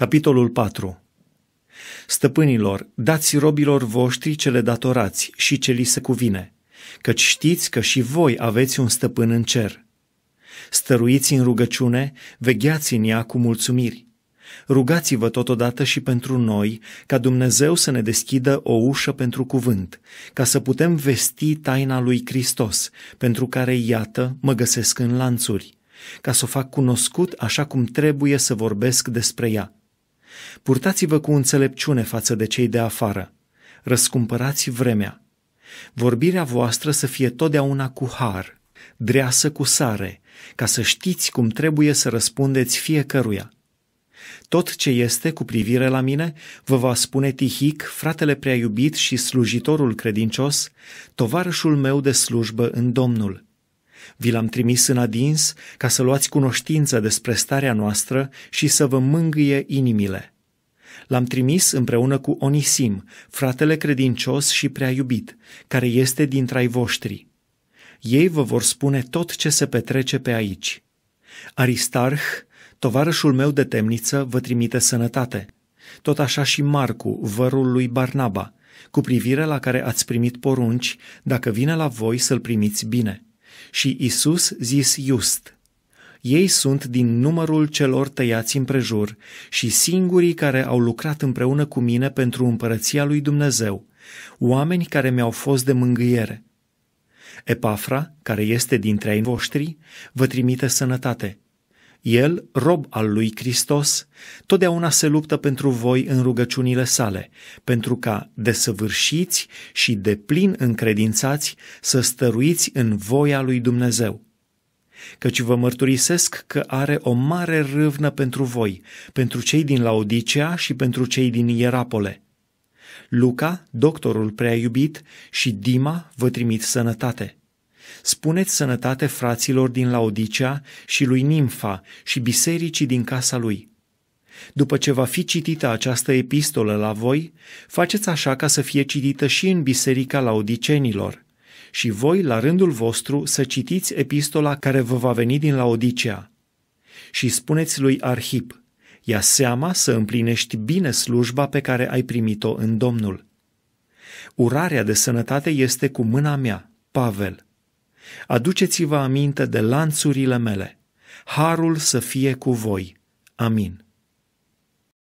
Capitolul 4 Stăpânilor, dați robilor voștri ce le datorați și ce li se cuvine, căci știți că și voi aveți un stăpân în cer. Stăruiți în rugăciune, vegheați în ea cu mulțumiri. Rugați-vă totodată și pentru noi, ca Dumnezeu să ne deschidă o ușă pentru cuvânt, ca să putem vesti taina lui Hristos, pentru care, iată, mă găsesc în lanțuri, ca să o fac cunoscut așa cum trebuie să vorbesc despre ea Purtați-vă cu înțelepciune față de cei de afară. Răscumpărați vremea. Vorbirea voastră să fie totdeauna cu har, dreasă cu sare, ca să știți cum trebuie să răspundeți fiecăruia. Tot ce este cu privire la mine, vă va spune Tihic, fratele prea iubit și slujitorul credincios, tovarășul meu de slujbă în Domnul. Vi l-am trimis în adins ca să luați cunoștință despre starea noastră și să vă mângâie inimile. L-am trimis împreună cu Onisim, fratele credincios și prea iubit, care este dintre ai voștri. Ei vă vor spune tot ce se petrece pe aici. Aristarh, tovarășul meu de temniță, vă trimite sănătate. Tot așa și Marcu, vărul lui Barnaba, cu privire la care ați primit porunci, dacă vine la voi să-l primiți bine. Și Isus zis just, ei sunt din numărul celor tăiați prejur și singurii care au lucrat împreună cu mine pentru împărăția lui Dumnezeu, oameni care mi-au fost de mângâiere. Epafra, care este dintre ai voștri, vă trimite sănătate, el, rob al lui Hristos, totdeauna se luptă pentru voi în rugăciunile sale, pentru ca, desăvârșiți și de plin încredințați, să stăruiți în voia lui Dumnezeu. Căci vă mărturisesc că are o mare râvnă pentru voi, pentru cei din Laodicea și pentru cei din Ierapole. Luca, doctorul prea iubit, și Dima vă trimit sănătate.” Spuneți sănătate fraților din Laodicea și lui Nimfa și bisericii din casa lui. După ce va fi citită această epistolă la voi, faceți așa ca să fie citită și în biserica laodicenilor. Și voi, la rândul vostru, să citiți epistola care vă va veni din Laodicea. Și spuneți lui Arhip, ia seama să împlinești bine slujba pe care ai primit-o în Domnul. Urarea de sănătate este cu mâna mea, Pavel. Aduceți-vă aminte de lanțurile mele. Harul să fie cu voi. Amin.